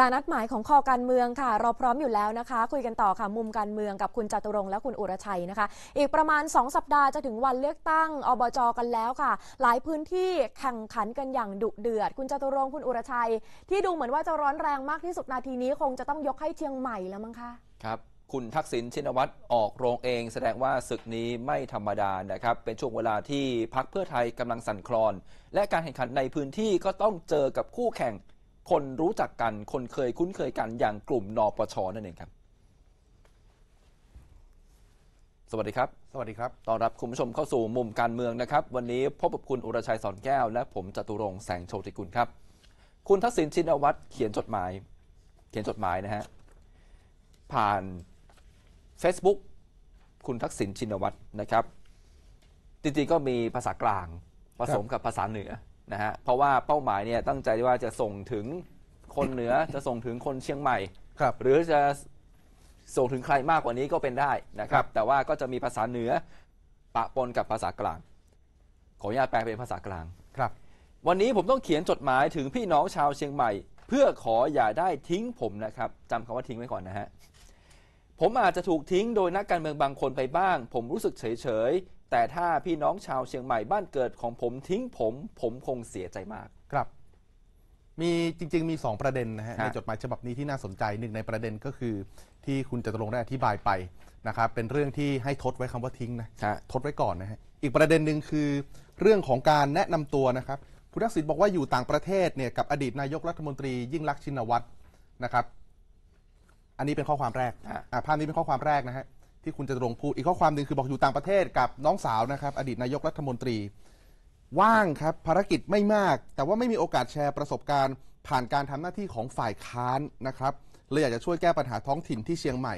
ลานัดหมายของคอการเมืองค่ะเราพร้อมอยู่แล้วนะคะ คุยกันต่อค่ะ มุมการเมืองกับคุณจตุรงและคุณอุรชัยนะคะ อีกประมาณ 2 สัปดาห์จะถึงวันเลือกตั้งอบจกันแล้วค่ะ หลายพื้นที่แข่งขันกันอย่างดุเดือด คุณจตุรงคุณอุรชัย ที่ดูเหมือนว่าจะร้อนแรงมากที่สุดนาทีนี้คงจะต้องยกให้เชียงใหม่แล้วมั้งคะครับคุณทักษิณชินวัตรออกโรงเอง แสดงว่าศึกนี้ไม่ธรรมดานะครับเป็นช่วงเวลาที่พักเพื่อไทยกำลังสั่นคลอน และการแข่งขันในพื้นที่ก็ต้องเจอกับคู่แข่งคนรู้จักกัน คนเคยคุ้นเคยกันอย่างกลุ่มนปชนั่นเองครับ สวัสดีครับ สวัสดีครับ ต้อนรับคุณผู้ชมเข้าสู่มุมการเมืองนะครับ วันนี้พบกับคุณอุรชัยสอนแก้ว และผมจตุรงแสงโชติกุลครับ คุณทักษิณชินวัตรเขียนจดหมาย เขียนจดหมายนะฮะ ผ่าน Facebook คุณทักษิณชินวัตรนะครับ จริงๆ ก็มีภาษากลางผสมกับภาษาเหนือนะฮะเพราะว่าเป้าหมายเนี่ยตั้งใจว่าจะส่งถึงคนเหนือจะส่งถึงคนเชียงใหม่ครับหรือจะส่งถึงใครมากกว่านี้ก็เป็นได้นะครับแต่ว่าก็จะมีภาษาเหนือปะปนกับภาษากลาง ขออนุญาตแปลเป็นภาษากลางครับ วันนี้ผมต้องเขียนจดหมายถึงพี่น้องชาวเชียงใหม่ เพื่อขออย่าได้ทิ้งผมนะครับจำคำว่าทิ้งไว้ก่อนนะฮะผมอาจจะถูกทิ้งโดยนักการเมืองบางคนไปบ้าง ผมรู้สึกเฉยเฉยแต่ถ้า พี่น้องชาวเชียงใหม่บ้านเกิดของผมทิ้งผมผมคงเสียใจมากครับ มีจริง ๆ มี2ประเด็นนะฮะในจดหมายฉบับนี้ที่น่าสนใจหนึ่งในประเด็นก็คือ ที่คุณจตุรงได้อธิบายไปนะครับเป็นเรื่องที่ให้ทดไว้คำว่าทิ้งนะทดไว้ก่อนนะฮะอีกประเด็นหนึ่งคือเรื่องของการแนะนำตัวนะครับคุณทักษิณบอกว่าอยู่ต่างประเทศเนี่ยกับอดีตนายกรัฐมนตรียิ่งรักษณ์ชินวัตรนะครับอันนี้เป็นข้อความแรกอ่ภาพนี้เป็นข้อความแรกนะฮะที่คุณจะรงพูด อีกข้อความหนึ่งคือบอกอยู่ต่างประเทศกับน้องสาวนะครับอดีตนายกรัฐมนตรี ว่างครับภารกิจไม่มาก แต่ว่าไม่มีโอกาสแชร์ประสบการณ์ ผ่านการทำหน้าที่ของฝ่ายค้าน นะครับเลยอยากจะช่วยแก้ปัญหาท้องถิ่นที่เชียงใหม่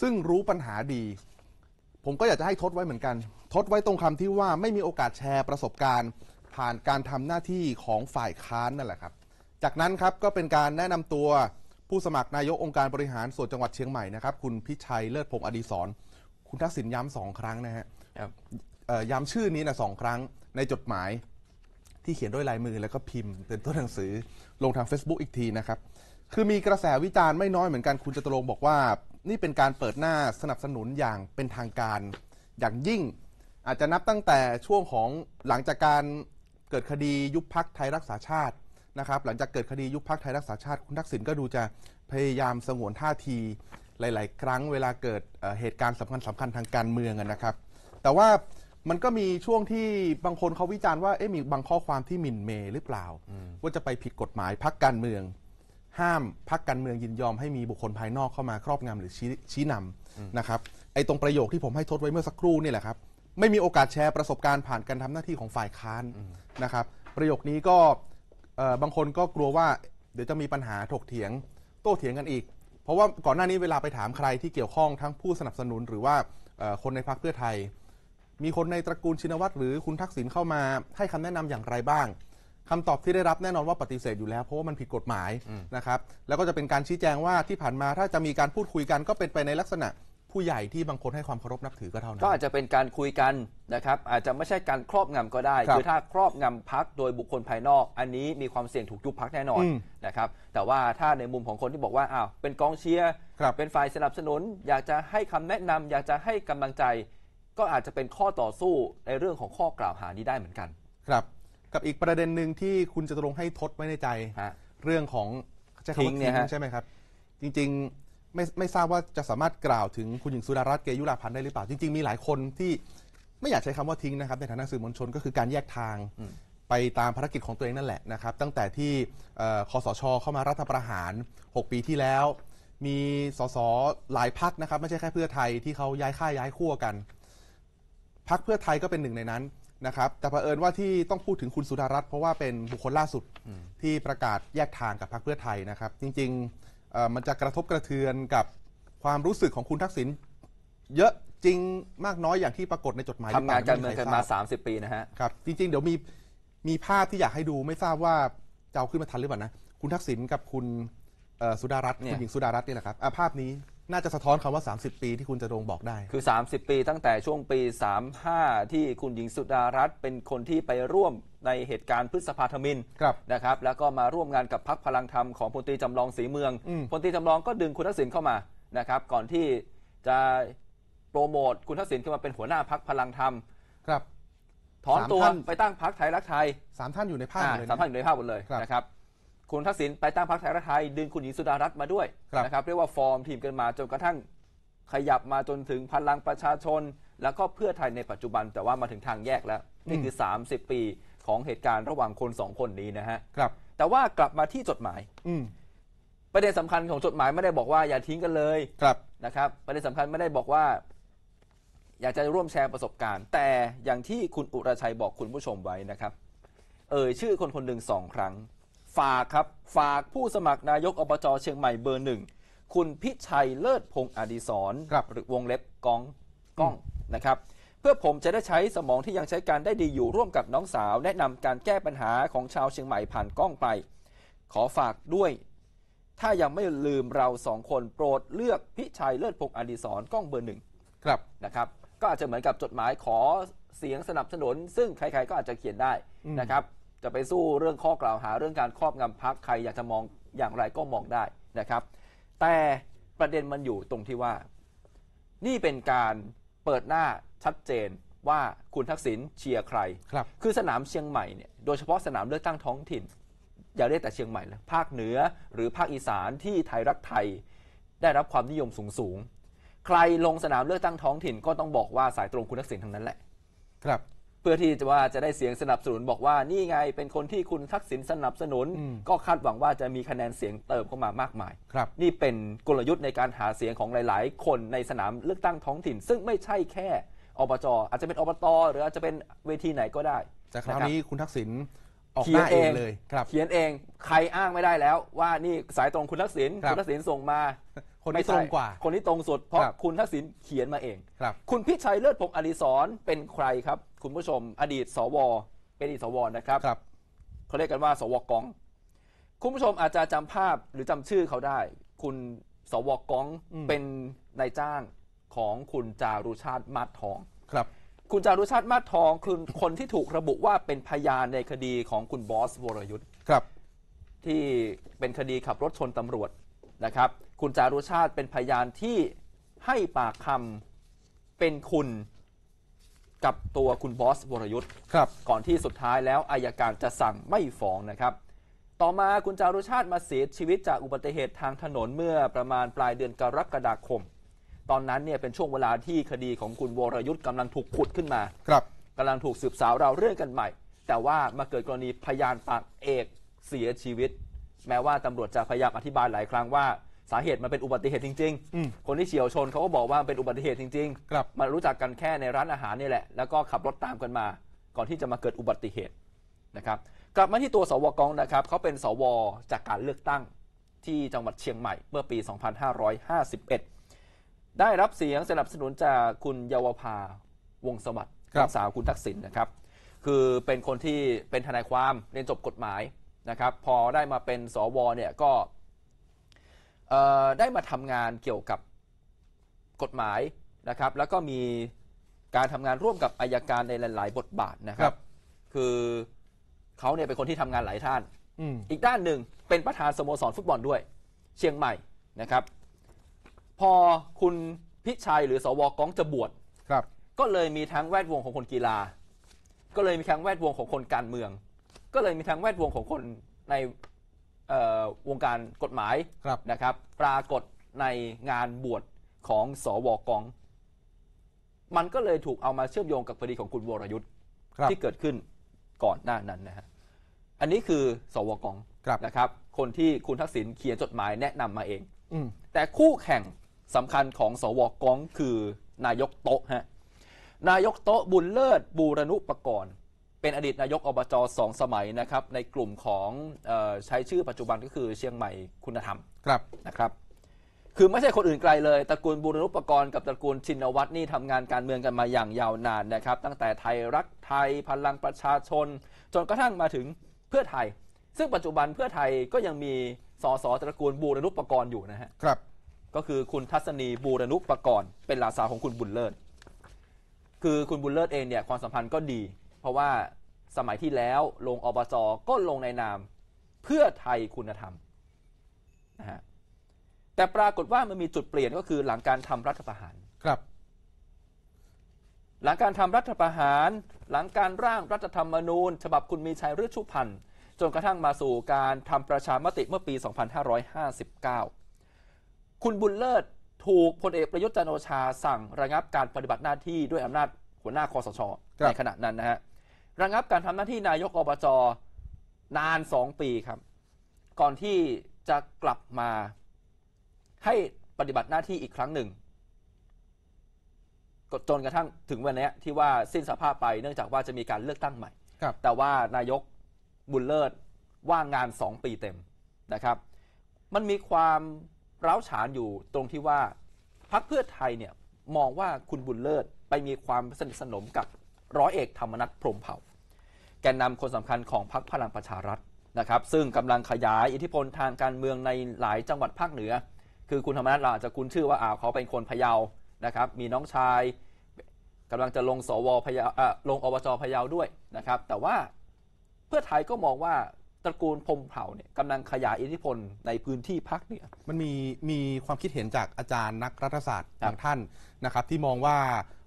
ซึ่งรู้ปัญหาดี ผมก็อยากจะให้ทดไว้เหมือนกัน ทดไว้ตรงคำที่ว่าไม่มีโอกาสแชร์ประสบการณ์ ผ่านการทำหน้าที่ของฝ่ายค้านนั่นแหละครับ จากนั้นครับก็เป็นการแนะนำตัวผู้สมัคร นายกองค์การบริหารส่วนจังหวัดเชียงใหม่นะครับคุณพิชัยเลิศพงศ์อดีศรคุณทักษิณย้ำสองครั้งนะฮะย้ำชื่อนี้นะสองครั้งในจดหมายที่เขียนด้วยลายมือแล้วก็พิมพ์เป็นตัวหนังสือลงทาง Facebook อีกทีนะครับคือมีกระแสวิจารณ์ไม่น้อยเหมือนกันคุณจตุรงบอกว่านี่เป็นการเปิดหน้าสนับสนุนอย่างเป็นทางการอย่างยิ่ง อาจจะนับตั้งแต่ช่วงของหลังจากการเกิดคดียุบพักไทยรักษาชาตินะครับหลังจากเกิดคดียุบพักไทยรักษาชาติ คุณทักษิณก็ดูจะพยายามสงวนท่าที หลายๆ ครั้งเวลาเกิดเเหตุการณ์สำคัญสำคัญทางการเมืองนะครับ แต่ว่ามันก็มีช่วงที่บางคนเขาวิจารณ์ว่าเอ๊ะมีบางข้อความที่มินเมย์หรือเปล่า ว่าจะไปผิดกฎหมายพักการเมือง ห้ามพักการเมืองยินยอมให้มีบุคคลภายนอกเข้ามาครอบงำหรือชี้ชี้นำนะครับไอ้ตรงประโยคที่ผมให้ทดไว้เมื่อสักครู่นี่แหละครับ ไม่มีโอกาสแชร์ประสบการณ์ผ่านการทำหน้าที่ของฝ่ายค้านนะครับ ประโยคนี้ก็บางคนก็กลัวว่าเดี๋ยวจะมีปัญหาถกเถียง โต้เถียงกันอีก เพราะว่าก่อนหน้านี้เวลาไปถามใครที่เกี่ยวข้องทั้งผู้สนับสนุนหรือว่าคนในพรรคเพื่อไทย มีคนในตระกูลชินวัตรหรือคุณทักษิณเข้ามาให้คำแนะนำอย่างไรบ้าง คำตอบที่ได้รับแน่นอนว่าปฏิเสธอยู่แล้ว เพราะว่ามันผิดกฎหมายนะครับ แล้วก็จะเป็นการชี้แจงว่าที่ผ่านมาถ้าจะมีการพูดคุยกันก็เป็นไปในลักษณะผู้ใหญ่ที่บางคนให้ความเคารพนับถือก็เท่านั้นก็อาจจะเป็นการคุยกันนะครับ อาจจะไม่ใช่การครอบงำก็ได้ คือถ้าครอบงำพักโดยบุคคลภายนอก อันนี้มีความเสี่ยงถูกยุบพักแน่นอนนะครับ แต่ว่าถ้าในมุมของคนที่บอกว่าอ้าวเป็นกองเชียร์เป็นฝ่ายสนับสนุน อยากจะให้คำแนะนำ อยากจะให้กำลังใจ ก็อาจจะเป็นข้อต่อสู้ในเรื่องของข้อกล่าวหานี้ได้เหมือนกัน ครับ กับอีกประเด็นหนึ่งที่คุณจะตรงให้ทดไว้ในใจ เรื่องของทิ้เนี่ยทิ้งใช่ไหมครับจริงๆไม่ไม่ทราบว่าจะสามารถกล่าวถึงคุณหญิงสุดารัตน์เกยุราพันธ์ได้หรือเปล่า จริงๆมีหลายคนที่ไม่อยากใช้คำว่าทิ้งนะครับ ในฐานะสื่อมวลชนก็คือการแยกทางไปตามภารกิจของตัวเองนั่นแหละนะครับ ตั้งแต่ที่ออคอสชเข้ามารัฐประหาร 6 ปีที่แล้ว มีสสหลายพักนะครับ ไม่ใช่แค่เพื่อไทยที่เขาย้ายค่ายย้ายขั้วกันพักเพื่อไทยก็เป็นหนึ่งในนั้นนะครับ แต่เผอิญว่าที่ต้องพูดถึงคุณสุดารัตน์เพราะว่าเป็นบุคคลล่าสุดที่ประกาศแยกทางกับพักเพื่อไทยนะครับ จริง ๆมันจะกระทบกระเทือนกับความรู้สึกของคุณทักษิณเยอะจริงมากน้อยอย่างที่ปรากฏในจดหมายทำงานการเมืองกันมา 30 ปีนะฮะครับ จริง ๆ เดี๋ยวมีมีภาพที่อยากให้ดูไม่ทราบว่าจะเอาขึ้นมาทันหรือเปล่านะ คุณทักษิณกับคุณสุดารัตน์คุณหญิงสุดารัตน์นี่แหละครับภาพนี้น่าจะสะท้อนคำว่า 30 ปีที่คุณจะรงบอกได้ คือ30ปี ตั้งแต่ช่วงปี35ที่คุณหญิงสุดารัตน์เป็นคนที่ไปร่วมในเหตุการณ์พฤษภาธมินครับนะครับแล้วก็มาร่วมงานกับพักพลังธรรมของพลตรีจำลองสีเมืองพลตรีจำลองก็ดึงคุณทักษิณเข้ามานะครับก่อนที่จะโปรโมทคุณทักษิณขึ้นมาเป็นหัวหน้าพักพลังธรรมครับถอนตัวไปตั้งพักไทยรักไทยสามท่านอยู่ในภาพเลยสามท่านอยู่ในภาพหมดเลยนะครับคุณทักษิณไปตั้งพักไทยรักไทยดึงคุณหญิงสุดารัตน์มาด้วยนะครับ เรียกว่าฟอร์มทีมกันมาจนกระทั่งขยับมาจนถึงพลังประชาชน แล้วก็เพื่อไทยในปัจจุบัน แต่ว่ามาถึงทางแยกแล้วนี่คือ30 ปีของเหตุการณ์ระหว่างคนสองคนนี้นะฮะครับ แต่ว่ากลับมาที่จดหมายอืประเด็นสำคัญของจดหมายไม่ได้บอกว่าอย่าทิ้งกันเลยครับนะครับ ประเด็นสำคัญไม่ได้บอกว่า อยากจะร่วมแชร์ประสบการณ์ แต่อย่างที่คุณอุรชัยบอกคุณผู้ชมไว้นะครับ เอ่ยชื่อคนคนหนึ่งสองครั้ง ฝากครับฝากผู้สมัครนายกอบจเชียงใหม่เบอร์หนึ่งคุณพิชัยเลิศพงศ์อดีศรับหรือวงเล็บกองก้องนะครับเพื่อผมจะได้ใช้สมองที่ยังใช้การได้ดีอยู่ร่วมกับน้องสาวแนะนำการแก้ปัญหาของชาวเชียงใหม่ผ่านกล้องไป ขอฝากด้วย ถ้ายังไม่ลืมเราสองคนโปรดเลือกพิชัยเลิศพงอดีศรกล้องเบอร์หนึ่งครับนะครับ ก็อาจจะเหมือนกับจดหมายขอเสียงสนับสนุน ซึ่งใครๆก็อาจจะเขียนได้นะครับ จะไปสู้เรื่องข้อกล่าวหาเรื่องการครอบงำพักใครอยากจะมองอย่างไรก็มองได้นะครับ แต่ประเด็นมันอยู่ตรงที่ว่า นี่เป็นการเปิดหน้าชัดเจนว่าคุณทักษิณเชียร์ใครครับ คือสนามเชียงใหม่เนี่ยโดยเฉพาะสนามเลือกตั้งท้องถิ่น อย่าเรียกแต่เชียงใหม่เลยภาคเหนือหรือภาคอีสานที่ไทยรักไทยได้รับความนิยมสูงสูงใครลงสนามเลือกตั้งท้องถิ่น ก็ต้องบอกว่าสายตรงคุณทักษิณทั้งนั้นแหละ ครับ เพื่อที่จะว่าจะได้เสียงสนับสนุนบอกว่านี่ไงเป็นคนที่คุณทักษิณสนับสนุน ก็คาดหวังว่าจะมีคะแนนเสียงเติมเข้ามามากมายครับนี่เป็นกลยุทธ์ในการหาเสียงของหลาย ๆ คนในสนามเลือกตั้งท้องถิ่น ซึ่งไม่ใช่แค่อบจอาจจะเป็นอบตหรืออาจจะเป็นเวทีไหนก็ได้ แต่คราวนี้คุณทักษิณออกหน้าเองเลยครับเขียนเองใครอ้างไม่ได้แล้ว ว่านี่สายตรงคุณทักษิณคุณทักษิณส่งมา คนที่ตรงกว่า คนที่ตรงสุดเพราะคุณทักษิณเขียนมาเองครับคุณพิชัยเลิศพงศ์อริศรเป็นใครครับ คุณผู้ชมอดีต สวเป็นอดีตสวนะครับครับเขาเรียกกันว่า สวกอง คุณผู้ชมอาจจะจำภาพหรือจำชื่อเขาได้ คุณสวกองเป็นนายจ้างของคุณจารุชาติมาดทองคุณจารุชาติมาทองคือคนที่ถูกระบุว่าเป็นพยานในคดีของคุณบอสวรยุทธ์ครับที่เป็นคดีขับรถชนตำรวจนะครับคุณจารุชาติเป็นพยานที่ให้ปากคำเป็นคุณกับตัวคุณบอสวรยุทธ์ครับก่อนที่สุดท้ายแล้วอายการจะสั่งไม่ฟ้องนะครับต่อมาคุณจารุชาติมาเสียชีวิตจากอุบัติเหตุทางถนนเมื่อประมาณปลายเดือนกรกฎาคมตอนนั้นเนี่ยเป็นช่วงเวลาที่คดีของคุณวรยุทธ์กำลังถูกขุดขึ้นมาครับกำลังถูกสืบสาวเราเรื่องกันใหม่ แต่ว่ามาเกิดกรณีพยานปากเอกเสียชีวิต แม้ว่าตำรวจจะพยายามอธิบายหลายครั้งว่าสาเหตุมันเป็นอุบัติเหตุจริงๆคนที่เฉียวชนเขาก็บอกว่าเป็นอุบัติเหตุจริงครับมันรู้จักกันแค่ในร้านอาหารนี่แหละ แล้วก็ขับรถตามกันมา ก่อนที่จะมาเกิดอุบัติเหตุนะครับ กลับมาที่ตัวสวกองนะครับเขาเป็นสว จากการเลือกตั้งที่จังหวัดเชียงใหม่ เมื่อปี 2551ได้รับเสียงสนับสนุนจากคุณเยาวภาวงสวัสดิ์ลูกสาวคุณทักษิณนะครับ คือเป็นคนที่เป็นทนายความเรียนจบกฎหมายนะครับ พอได้มาเป็นสวเนี่ยก็ได้มาทำงานเกี่ยวกับกฎหมายนะครับ แล้วก็มีการทำงานร่วมกับอายการในหลาย ๆ บทบาทนะครับคบบคือเขาเนี่ยเป็นคนที่ทำงานหลายท่านอือีกด้านหนึ่งเป็นประธานสโมสรฟุตบอลด้วย เชียงใหม่นะครับพอคุณพิชัยหรือสวก้องจะบวชครับ ก็เลยมีทั้งแวดวงของคนกีฬา ก็เลยมีทั้งแวดวงของคนการเมือง ก็เลยมีทั้งแวดวงของคนในวงการกฎหมายนะครับ ปรากฏในงานบวชของสวกอง มันก็เลยถูกเอามาเชื่อมโยงกับคดีของคุณวรยุทธ์ที่เกิดขึ้นก่อนหน้านั้นนะฮะ อันนี้คือ สวกองนะครับ คนที่คุณทักษิณเขียนจดหมายแนะนำมาเองอแต่คู่แข่งสำคัญของสวก้องคือนายกโต๊ะฮะ นายกโต๊ะบุญเลิศบูรณุปกรณ์เป็นอดีตนายกอบจสองสมัยนะครับ ในกลุ่มของออใช้ชื่อปัจจุบันก็คือเชียงใหม่คุณธรรมครับนะครับ คือไม่ใช่คนอื่นไกลเลยตระกูลบูรณุปกรณ์กับตระกูลชินวัตรนี่ทำงานการเมืองกันมาอย่างยาวนานนะครับ ตั้งแต่ไทยรักไทยพลังประชาชน จนกระทั่งมาถึงเพื่อไทย ซึ่งปัจจุบันเพื่อไทยก็ยังมีสสตระกูลบูรณุปกรณ์อยู่นะฮะครับก็คือคุณทัศนีบูรณุปกรณ์เป็นหลานสาวของคุณบุญเลิศคือคุณบุญเลิศเองเนี่ยความสัมพันธ์ก็ดี เพราะว่าสมัยที่แล้วลงอบจก็ลงในนาม เพื่อไทยคุณธรรมนะฮะแต่ปรากฏว่ามันมีจุดเปลี่ยนก็คือหลังการทำรัฐประหารครับ หลังการทำรัฐประหาร หลังการร่างรัฐธรรมนูญ ฉบับคุณมีชัยฤชุพันธ์จนกระทั่งมาสู่การทำประชามติเมื่อปี 2559คุณบุญเลิศถูกพลเอกประยุทธ์จันโอชาสั่ง ระงับการปฏิบัติหน้าที่ด้วยอำนาจหัวหน้าคอสชในขณะนั้นนะฮะระงับการทำหน้าที่นายกอบจนานสองปีครับ ก่อนที่จะกลับมาให้ปฏิบัติหน้าที่อีกครั้งหนึ่งก็จนกระทั่งถึงวันนี้ที่ว่าสิ้นสภาพไปเนื่องจากว่าจะมีการเลือกตั้งใหม่ ครับ แต่ว่านายกบุญเลิศว่างงานสองปีเต็มนะครับ มันมีความร้าวฉานอยู่ตรงที่ว่าพักเพื่อไทยเนี่ยมองว่าคุณบุญเลิศไปมีความสนิทสนมกับร้อยเอกธรรมนัฐพรมเผ่า แกนนาคนสำคัญของพักพลังประชารัฐนะครับ ซึ่งกำลังขยายอิทธิพลทางการเมืองในหลายจังหวัดภาคเหนือ คือคุณธรรมนัฐเราอาจจะคุ้นชื่อว่าอ่าวเขาเป็นคนพะเยานะครับมีน้องชาย กำลังจะลงสวพะเยาลงอบจพะเยาด้วยนะครับ แต่ว่าเพื่อไทยก็มองว่าตระกูลพมเผ่าเนี่ยกำลังขยายอิทธิพลในพื้นที่ภาคเหนือมันมีมีความคิดเห็นจากอาจารย์นักรัฐศาสตร์บางท่านนะครับที่มองว่า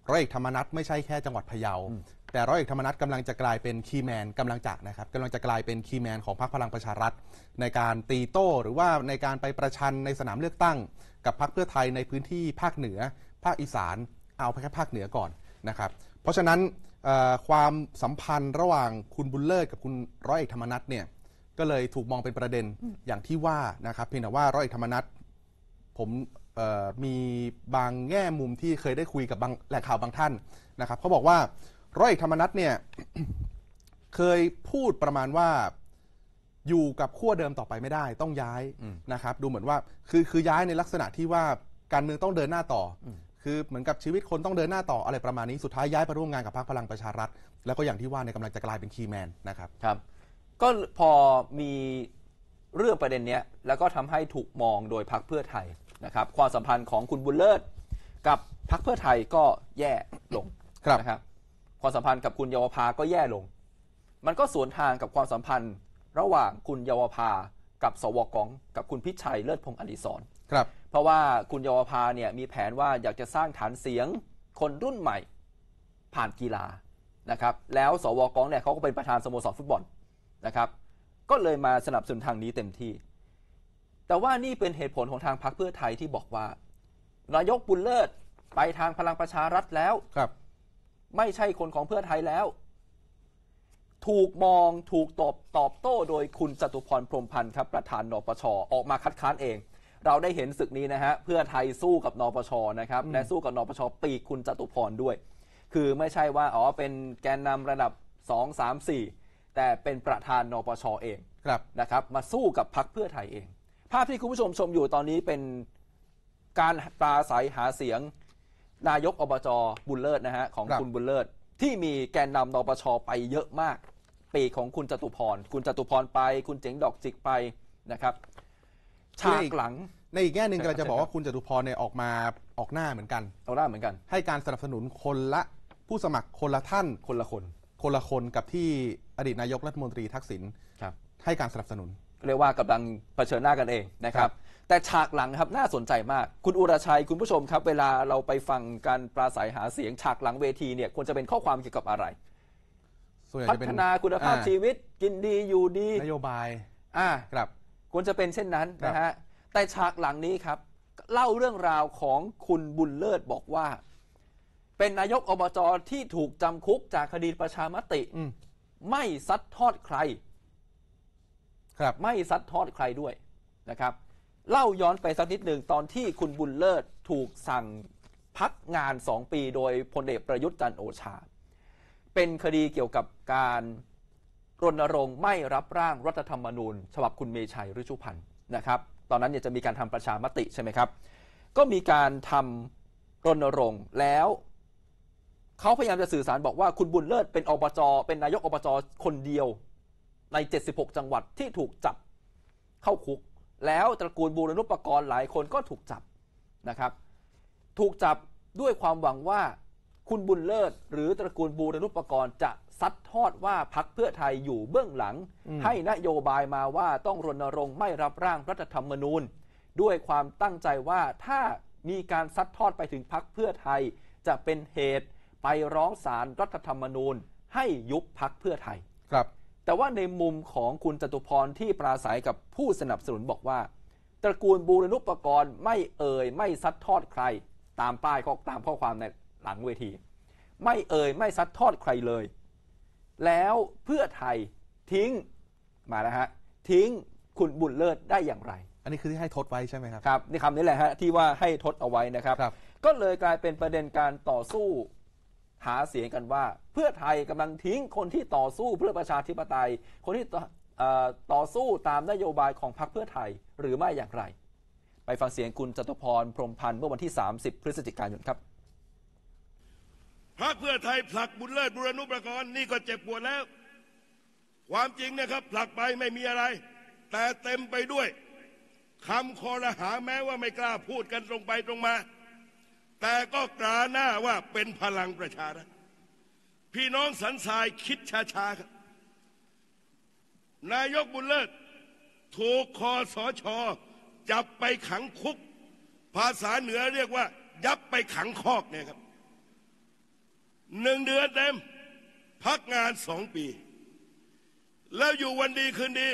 ร้อยเอกธรรมนัฐไม่ใช่แค่จังหวัดพะเยาแต่ร้อยเอกธรรมนัฐกำลังจะกลายเป็นคีแมนกำลังจะนะครับกำลังจะกลายเป็นคีแมนของพรรคพลังประชารัฐ ในการตีโต้หรือว่าในการไปประชันในสนามเลือกตั้ง กับพรรคเพื่อไทยในพื้นที่ภาคเหนือ ภาคอีสานเอาแค่ภาคเหนือก่อนนะครับเพราะฉะนั้นความสัมพันธ์ระหว่างคุณบุญเลิศกับคุณร้อยเอกธรรมนัฐเนี่ยก็เลยถูกมองเป็นประเด็นอย่างที่ว่านะครับเพียงแต่ว่าร้อยเอกธรรมนัฐผมมีบางแง่มุมที่เคยได้คุยกับบางแหล่งข่าวบางท่านนะครับเขาบอกว่า ร้อยเอกธรรมนัฐเนี่ย เคยพูดประมาณว่า อยู่กับขั้วเดิมต่อไปไม่ได้ ต้องย้ายนะครับ ดูเหมือนว่า คือคือย้ายในลักษณะที่ว่าการเมืองต้องเดินหน้าต่อ คือเหมือนกับชีวิตคนต้องเดินหน้าต่ออะไรประมาณนี้สุดท้ายย้ายไปร่วมงานกับพรรคพลังประชารัฐแล้วก็อย่างที่ว่าในกำลังจะกลายเป็นคีแมนนะครับครับก็พอมีเรื่องประเด็นเนี้ยแล้วก็ทำให้ถูกมองโดยพักเพื่อไทยนะครับความสัมพันธ์ของคุณบุญเลิศ กับพักเพื่อไทยก็แย่ลงครับนะครับความสัมพันธ์กับคุณเยาวภาก็แย่ลง มันก็สวนทางกับความสัมพันธ์ระหว่างคุณเยาวภา กับสวกอง กับคุณพิชัยเลิศพงศ์อดิศรครับเพราะว่าคุณเยาวภาเนี่ยมีแผนว่าอยากจะสร้างฐานเสียงคนรุ่นใหม่ผ่านกีฬานะครับแล้วสวกองเนี่ยเขาก็เป็นประธานสโมสรฟุตบอลนะครับ ก็เลยมาสนับสนุนทางนี้เต็มที่ แต่ว่านี่เป็นเหตุผลของทางพรรคเพื่อไทยที่บอกว่านายกบุญเลิศไปทางพลังประชารัฐแล้ว ครับ ไม่ใช่คนของเพื่อไทยแล้ว ถูกมองถูกตอบตอบโต้โดยคุณจตุพรพรมพันธ์ครับประธานนปชออกมาคัดค้านเอง เราได้เห็นศึกนี้นะฮะเพื่อไทยสู้กับนปชนะครับและสู้กับนปชปีกคุณจตุพรด้วย คือไม่ใช่ว่าอ๋อเป็นแกนนำระดับสองสามสี่แต่เป็นประธานนปชเองครับนะครับมาสู้กับพักเพื่อไทยเอง ภาพที่คุณผู้ชมชมอยู่ตอนนี้เป็นการปราศัยหาเสียง นายกอบจบุญเลิศนะฮะของคุณบุญเลิศ ที่มีแกนนำนปชไปเยอะมาก ปีของคุณจตุพร คุณจตุพรไป คุณเจ๋งดอกจิกไปนะครับฉากหลัง ในอีกแง่หนึ่งกราจะบอกว่าคุณจตุพรเนี่ยออกมาออกหน้าเหมือนกันออกหน้าเหมือนกัน ให้การสนับสนุนคนละผู้สมัครคนละท่านคนละคนคนละคนกับที่อดีตนายกรัฐมนตรีทักษิณให้การสนับสนุน เรียกว่ากำลังเผชิญหน้ากันเองนะครับ แต่ฉากหลังครับน่าสนใจมาก คุณอุรชัย คุณผู้ชมครับ เวลาเราไปฟังการปราศัยหาเสียงฉากหลังเวทีเนี่ยควรจะเป็นข้อความเกี่ยวกับอะไร พัฒนาคุณภาพชีวิต กินดีอยู่ดี นโยบายอ่าครับ ควรจะเป็นเช่นนั้นนะฮะแต่ฉากหลังนี้ครับ เล่าเรื่องราวของคุณบุญเลิศบอกว่าเป็นนายกอบจที่ถูกจำคุกจากคดีประชามติมไม่ซัดทอดใครครับไม่ซัดทอดใครด้วยนะครับเล่าย้อนไปสักนิดหนึ่งตอนที่คุณบุญเลิศถูกสั่งพักงานสองปีโดยพลเอกประยุทธ์จันโอชา เป็นคดีเกี่ยวกับการรณรงค์ไม่รับร่างรัฐธรรมนูญฉบับคุณเมชัยฤชุพันธ์นะครับ ตอนนั้นเนี่ยจะมีการทำประชามติใช่ไหมครับ ก็มีการทำรณรงค์แล้วเขาพยายามจะสื่อสารบอกว่าคุณบุญเลิศเป็นอบจเป็นนายกอบจคนเดียวใน 76 จังหวัดที่ถูกจับเข้าคุก แล้วตระกูลบูรณุปกรณ์หลายคนก็ถูกจับนะครับ ถูกจับด้วยความหวังว่าคุณบุญเลิศหรือตระกูลบูรณุปกรณ์จะซัดทอดว่าพักเพื่อไทยอยู่เบื้องหลัง ให้นโยบายมาว่าต้องรณรงค์ไม่รับร่างรัฐธรรมนูญ ด้วยความตั้งใจว่าถ้ามีการซัดทอดไปถึงพักเพื่อไทยจะเป็นเหตุไปร้องศาลรรัฐธรรมนูญให้ยุบพักเพื่อไทยครับ แต่ว่าในมุมของคุณจตุพรที่ปราศัยกับผู้สนับสนุนบอกว่าตระกูลบูรณุปกรณ์ ไม่เอ่ยไม่ซัดทอดใคร ตามป้ายข้อตามข้อความในหลังเวที ไม่เอ่ยไม่ซัดทอดใครเลย แล้วเพื่อไทยทิ้งมาแล้วฮะทิ้งคุณบุญเลิศได้อย่างไร อันนี้คือที่ให้ทดไว้ใช่ไหมครับครับนี่คำนี้แหละฮะที่ว่าให้ทดเอาไว้นะครับ ก็เลยกลายเป็นประเด็นการต่อสู้หาเสียงกันว่าเพื่อไทยกำลังทิ้งคนที่ต่อสู้เพื่อประชาธิปไตย คนที่ต่อสู้ตามนโยบายของพรรคเพื่อไทยหรือไม่อย่างไร ไปฟังเสียงคุณจตุพรพรมพันธ์เมื่อวันที่ 30 พฤศจิกายนครับ พรรคเพื่อไทยผลักบุญเลิศบุรณุปกรณ์นี่ก็เจ็บปวดแล้ว ความจริงนะครับผลักไปไม่มีอะไร แต่เต็มไปด้วยคำคอรหาแม้ว่าไม่กล้าพูดกันตรงไปตรงมาแต่ก็กราหน้าว่าเป็นพลังประชารัฐพี่น้องสันทายคิดช้าๆครับนายกบุญเลิศ ถูกคอสอชอจับไปขังคุก ภาษาเหนือเรียกว่า ยับไปขังคอกเนี่ยครับหนึ่งเดือนเต็มพักงานสองปี แล้วอยู่วันดีคืนดี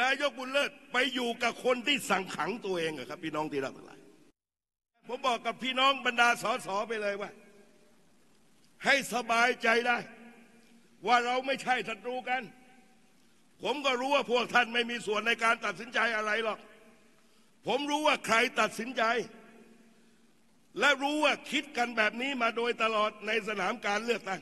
นายกบุญเลิศไปอยู่กับคนที่สั่งขังตัวเองครับพี่น้องที่รักทั้งหลายผมบอกกับพี่น้องบรรดาสอสอไปเลยว่าให้สบายใจได้ ว่าเราไม่ใช่ศัตรูกัน ผมก็รู้ว่าพวกท่านไม่มีส่วนในการตัดสินใจอะไรหรอก ผมรู้ว่าใครตัดสินใจ และรู้ว่าคิดกันแบบนี้มาโดยตลอดในสนามการเลือกตั้ง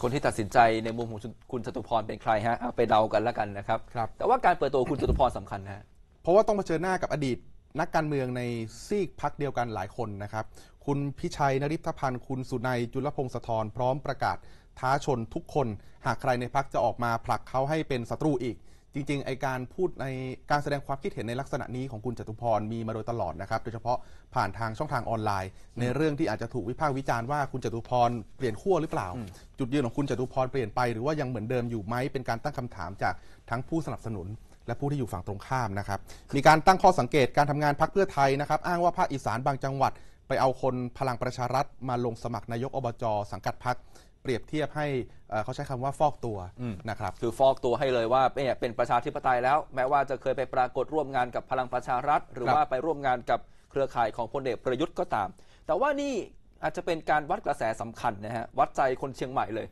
คนที่ตัดสินใจในมุมของคุณจตุพรเป็นใครฮะเอาไปเดากันแล้วกันนะครับรบแต่ว่าการเปิดตัวคุณจตุพรสำคัญนะเพราะว่าต้องเผชิญหน้ากับอดีตนักการเมืองในซีกพักเดียวกันหลายคนนะครับ คุณพิชัยนริพพันธ์ คุณสุนัยจุลพงศธรพร้อมประกาศท้าชนทุกคน หากใครในพักจะออกมาผลักเขาให้เป็นศัตรูอีก จริงๆไอการพูดในการแสดงความคิดเห็นในลักษณะนี้ของคุณจตุพรมีมาโดยตลอดนะครับ โดยเฉพาะผ่านทางช่องทางออนไลน์ ในเรื่องที่อาจจะถูกวิพากษ์วิจารณ์ว่าคุณจตุพรเปลี่ยนขั้วหรือเปล่า จุดยืนของคุณจตุพรเปลี่ยนไปหรือว่ายังเหมือนเดิมอยู่ไหมเป็นการตั้งคำถามจากทั้งผู้สนับสนุนและผู้ที่อยู่ฝั่งตรงข้ามนะครับ มีการตั้งข้อสังเกตการทำงานพักเพื่อไทยนะครับ อ้างว่าภาคอีสานบางจังหวัด ไปเอาคนพลังประชารัฐมาลงสมัครนายกอบจสังกัดพักเปรียบเทียบให้เขาใช้คำว่า ฟอกตัวนะครับ คือฟอกตัวให้เลยว่าเป็นประชาธิปไตยแล้ว แม้ว่าจะเคยไปปรากฏร่วมงานกับพลังประชารัฐหรือว่าไปร่วมงานกับเครือข่ายของพลเอกประยุทธ์ก็ตาม แต่ว่านี่อาจจะเป็นการวัดกระแสสำคัญนะฮะวัดใจคนเชียงใหม่เลย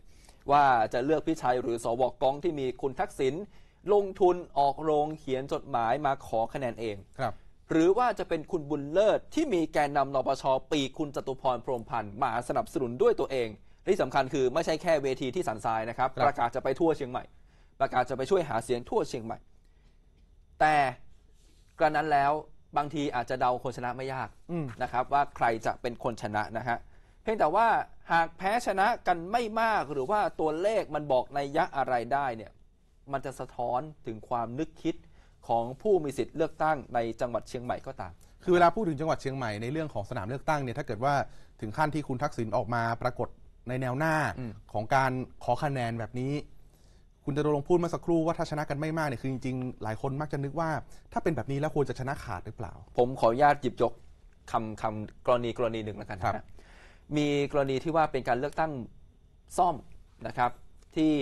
ว่าจะเลือกพิชัยหรือสวกองที่มีคุณทักษิณลงทุนออกโรงเขียนจดหมายมาขอคะแนนเองครับ หรือว่าจะเป็นคุณบุญเลิศที่มีแกนนำนปช ปี คุณจตุพร พรมพันธ์มาสนับสนุนด้วยตัวเอง ที่สำคัญคือไม่ใช่แค่เวทีที่สันทรายนะครับรบประกาศจะไปทั่วเชียงใหม่ ประกาศจะไปช่วยหาเสียงทั่วเชียงใหม่ แต่กระนั้นแล้วบางทีอาจจะเดาคนชนะไม่ยากนะครับว่าใครจะเป็นคนชนะนะฮะ เพียงแต่ว่าหากแพ้ชนะกันไม่มากหรือว่าตัวเลขมันบอกในยะอะไรได้เนี่ยมันจะสะท้อนถึงความนึกคิดของผู้มีสิทธิ์เลือกตั้งในจังหวัดเชียงใหม่ก็ตาม คือเวลาพูดถึงจังหวัดเชียงใหม่ในเรื่องของสนามเลือกตั้งเนี่ยถ้าเกิดว่าถึงขั้นที่คุณทักษิณออกมาปรากฏในแนวหน้าของการขอคะแนนแบบนี้ คุณจะลงพูดเมื่อสักครู่ว่าถ้าชนะกันไม่มากเนี่ยคือจริงๆ หลายคนมักจะนึกว่า ถ้าเป็นแบบนี้แล้วควรจะชนะขาดหรือเปล่า ผมขออนุญาตหยิบยกคำคำกรณีกรณีหนึ่งแล้วกันนะมีกรณีที่ว่าเป็นการเลือกตั้งซ่อมนะครับที่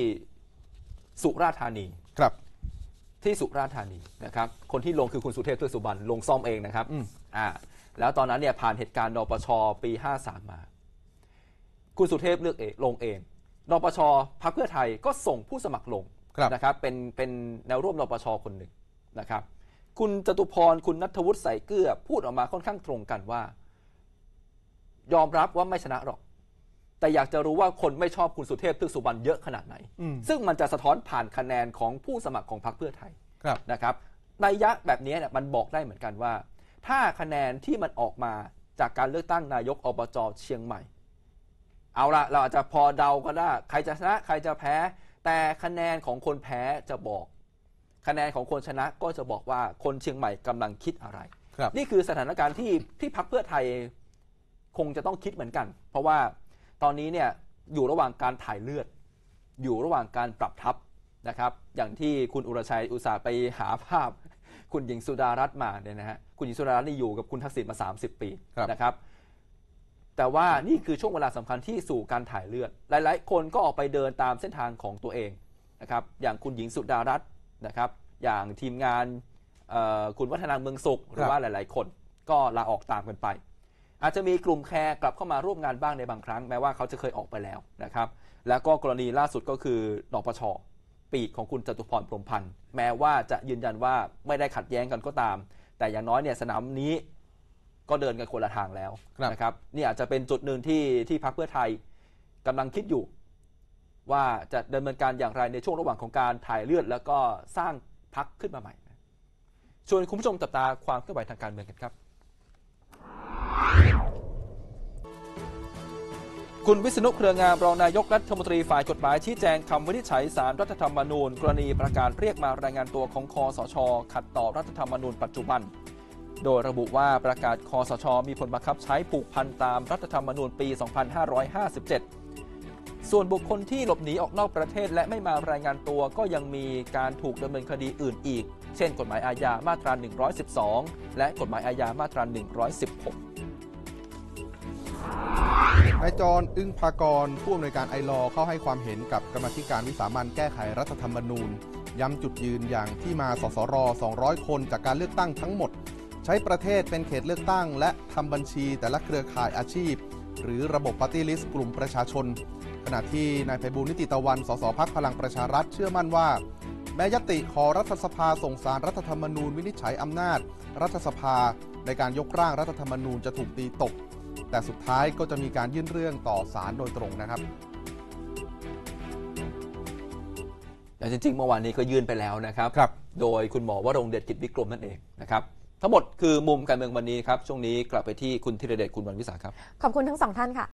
สุราษฎร์ธานี ครับ ที่สุราษฎร์ธานีนะครับ คนที่ลงคือคุณสุเทพเทือกสุบรรณลงซ่อมเองนะครับอ่า แล้วตอนนั้นเนี่ยผ่านเหตุการณ์นปชปี 53 มา คุณสุเทพเลือกเองลงเอง นปชพักเพื่อไทยก็ส่งผู้สมัครลงนะครับ เป็นเป็นแนวร่วมนปชคนหนึ่งนะครับ คุณจตุพรคุณนัทวุฒิใส่เกลือพูดออกมาค่อนข้างตรงกันว่า ยอมรับว่าไม่ชนะหรอกแต่อยากจะรู้ว่าคนไม่ชอบคุณสุเทพทึกสุบรรณเยอะขนาดไหน ซึ่งมันจะสะท้อนผ่านคะแนนของผู้สมัครของพรรคเพื่อไทยครับนะครับนยะแบบนี้เนี่ยมันบอกได้เหมือนกันว่า ถ้าคะแนนที่มันออกมาจากการเลือกตั้งนายกอบจเชียงใหม่ เอาละเราอาจจะพอเดาก็ได้ ใครจะชนะ ใครจะแพ้แต่คะแนนของคนแพ้จะบอก คะแนนของคนชนะก็จะบอกว่าคนเชียงใหม่กำลังคิดอะไรครับนี่คือสถานการณ์ที่ที่พรรคเพื่อไทยคงจะต้องคิดเหมือนกัน เพราะว่าตอนนี้เนี่ยอยู่ระหว่างการถ่ายเลือด อยู่ระหว่างการปรับทับนะครับ อย่างที่คุณอุรชัยอุตสาห์ไปหาภาพคุณหญิงสุดารัตน์มาเนี่ยนะฮะคุณหญิงสุดารัตน์นี่อยู่กับคุณทักษิณมา 30 ปีนะครับแต่ว่านี่คือช่วงเวลาสำคัญที่สู่การถ่ายเลือด หลาย ๆ คนก็ออกไปเดินตามเส้นทางของตัวเองนะครับอย่างคุณหญิงสุดารัตน์นะครับ อย่างทีมงานคุณวัฒนาเมืองสุขหรือว่าหลาย ๆ คนก็ลาออกตามกันไปอาจจะมีกลุ่มแคร์กลับเข้ามาร่วมงานบ้างในบางครั้งแม้ว่าเขาจะเคยออกไปแล้วนะครับ แล้วก็กรณีล่าสุดก็คือนปชปีกของคุณจตุพรพรมพันธ์แม้ว่าจะยืนยันว่าไม่ได้ขัดแย้งกันก็ตาม แต่อย่างน้อยเนี่ยสนามนี้ก็เดินกันคนละทางแล้วนะครับ นี่อาจจะเป็นจุดหนึ่งที่ที่พักเพื่อไทย กำลังคิดอยู่ ว่าจะดำเนินการอย่างไรในช่วงระหว่างของการถ่ายเลือด แล้วก็สร้างพักขึ้นมาใหม่ ชวนคุณผู้ชมจับตาความเคลื่อนไหวทางการเมืองกันครับคุณวิษณุเครืองามรองนายกรัฐมนตรีฝ่ายกฎหมายชี้แจงคำวินิจฉัยสารรัฐธรรมนูญกรณีประกาศเรียกมารายงานตัวของคอสชขัดต่อรัฐธรรมนูญปัจจุบัน โดยระบุว่าประกาศคอสชมีผลบังคับใช้ผูกพันตามรัฐธรรมนูญปี 2557 ส่วนบุคคลที่หลบหนีออกนอกประเทศและไม่มารายงานตัวก็ยังมีการถูกดำเนินคดีอื่นอีกเช่น กฎหมายอาญามาตรา 112 และกฎหมายอาญามาตรา 116นายจร อึ้งภากรผู้อำนวยการไอรอ เข้าให้ความเห็นกับกรรมธิการวิสามันแก้ไขรัฐธรรมนูญ ย้ำจุดยืนอย่างที่มา สสร200 คนจากการเลือกตั้งทั้งหมด ใช้ประเทศเป็นเขตเลือกตั้งและทำบัญชีแต่ละเครือข่ายอาชีพ หรือระบบปฏิลิสกลุ่มประชาชน ขณะที่นายไพบูลนิติตะวัน สสพักพลังประชารัฐเชื่อมั่นว่า แม้ยติขอรัฐสภาส่งสารรัฐธรรมนูญวินิจฉัยอำนาจ รัฐสภาในการยกร่างรัฐธรรมนูญจะถูกตีตกแต่สุดท้ายก็จะมีการยื่นเรื่องต่อศาลโดยตรงนะครับ แต่จริงๆเมื่อวานนี้ก็ยื่นไปแล้วนะครับรบโดยคุณหมอวรงเดชกิจวิกรมนั่นเองนะครับ ทั้งหมดคือมุมการเมืองวันนี้ครับช่วงนี้กลับไปที่คุณธีรเดชคุณวันวิสาครับ ขอบคุณทั้งสองท่านค่ะ